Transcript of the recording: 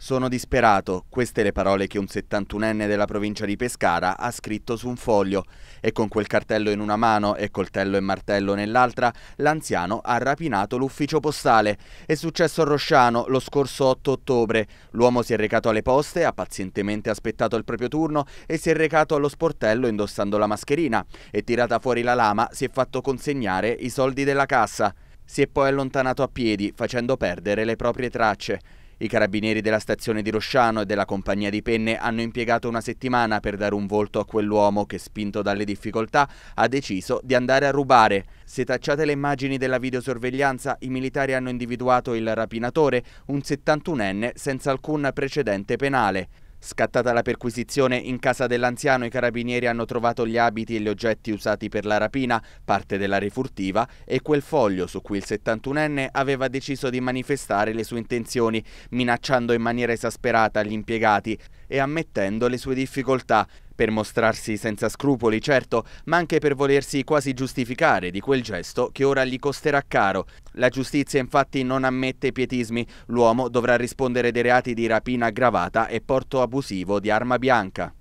Sono disperato, queste le parole che un 71enne della provincia di Pescara ha scritto su un foglio e con quel cartello in una mano e coltello e martello nell'altra l'anziano ha rapinato l'ufficio postale. È successo a Rosciano lo scorso 8 ottobre. L'uomo si è recato alle poste, ha pazientemente aspettato il proprio turno e si è recato allo sportello indossando la mascherina e tirata fuori la lama si è fatto consegnare i soldi della cassa. Si è poi allontanato a piedi facendo perdere le proprie tracce. I carabinieri della stazione di Rosciano e della compagnia di penne hanno impiegato una settimana per dare un volto a quell'uomo che, spinto dalle difficoltà, ha deciso di andare a rubare. Se tacciate le immagini della videosorveglianza, i militari hanno individuato il rapinatore, un 71enne senza alcun precedente penale. Scattata la perquisizione in casa dell'anziano, i carabinieri hanno trovato gli abiti e gli oggetti usati per la rapina, parte della refurtiva e quel foglio su cui il 71enne aveva deciso di manifestare le sue intenzioni, minacciando in maniera esasperata gli impiegati e ammettendo le sue difficoltà per mostrarsi senza scrupoli, certo, ma anche per volersi quasi giustificare di quel gesto che ora gli costerà caro. La giustizia infatti non ammette pietismi, l'uomo dovrà rispondere dei reati di rapina aggravata e porto abusivo di arma bianca.